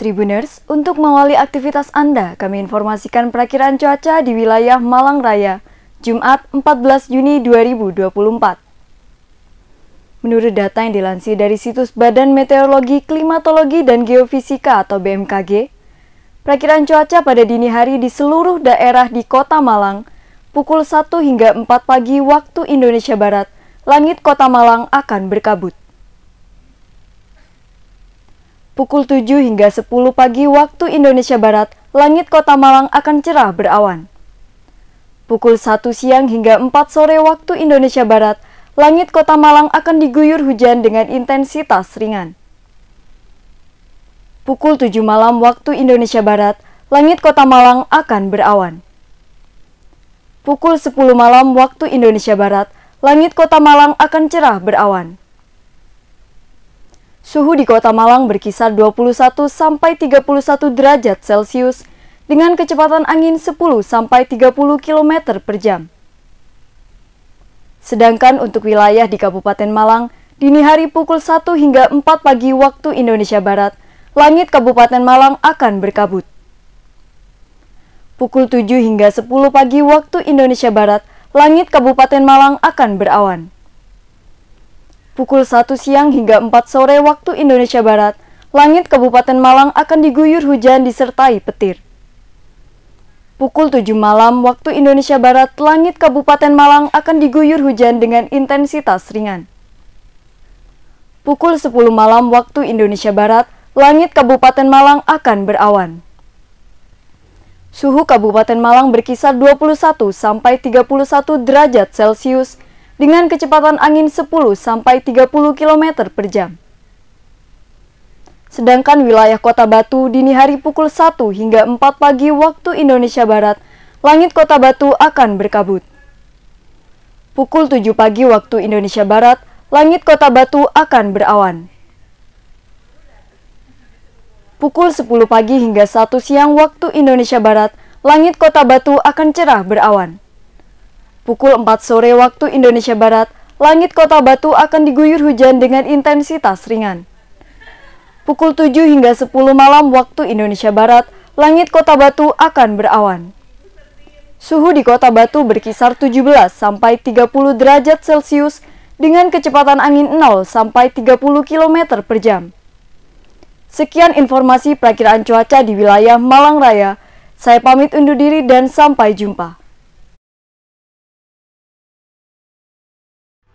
Tribuners, untuk mengawali aktivitas Anda, kami informasikan perakiran cuaca di wilayah Malang Raya, Jumat 14 Juni 2024. Menurut data yang dilansir dari situs Badan Meteorologi, Klimatologi, dan Geofisika atau BMKG, perakiran cuaca pada dini hari di seluruh daerah di kota Malang, pukul 1 hingga 4 pagi waktu Indonesia Barat, langit kota Malang akan berkabut. Pukul 7 hingga 10 pagi waktu Indonesia Barat, langit kota Malang akan cerah berawan. Pukul 1 siang hingga 4 sore waktu Indonesia Barat, langit kota Malang akan diguyur hujan dengan intensitas ringan. Pukul 7 malam waktu Indonesia Barat, langit kota Malang akan berawan. Pukul 10 malam waktu Indonesia Barat, langit kota Malang akan cerah berawan. Suhu di Kota Malang berkisar 21 sampai 31 derajat Celcius dengan kecepatan angin 10 sampai 30 km per jam. Sedangkan untuk wilayah di Kabupaten Malang, dini hari pukul 1 hingga 4 pagi waktu Indonesia Barat, langit Kabupaten Malang akan berkabut. Pukul 7 hingga 10 pagi waktu Indonesia Barat, langit Kabupaten Malang akan berawan. Pukul 1 siang hingga 4 sore waktu Indonesia Barat, langit Kabupaten Malang akan diguyur hujan disertai petir. Pukul 7 malam waktu Indonesia Barat, langit Kabupaten Malang akan diguyur hujan dengan intensitas ringan. Pukul 10 malam waktu Indonesia Barat, langit Kabupaten Malang akan berawan. Suhu Kabupaten Malang berkisar 21 sampai 31 derajat Celcius dengan kecepatan angin 10 sampai 30 km per jam. Sedangkan wilayah kota Batu dini hari pukul 1 hingga 4 pagi waktu Indonesia Barat, langit kota Batu akan berkabut. Pukul 7 pagi waktu Indonesia Barat, langit kota Batu akan berawan. Pukul 10 pagi hingga 1 siang waktu Indonesia Barat, langit kota Batu akan cerah berawan. Pukul 4 sore waktu Indonesia Barat, langit kota Batu akan diguyur hujan dengan intensitas ringan. Pukul 7 hingga 10 malam waktu Indonesia Barat, langit kota Batu akan berawan. Suhu di kota Batu berkisar 17 sampai 30 derajat Celcius dengan kecepatan angin 0 sampai 30 km per jam. Sekian informasi perakiraan cuaca di wilayah Malang Raya. Saya pamit undur diri dan sampai jumpa.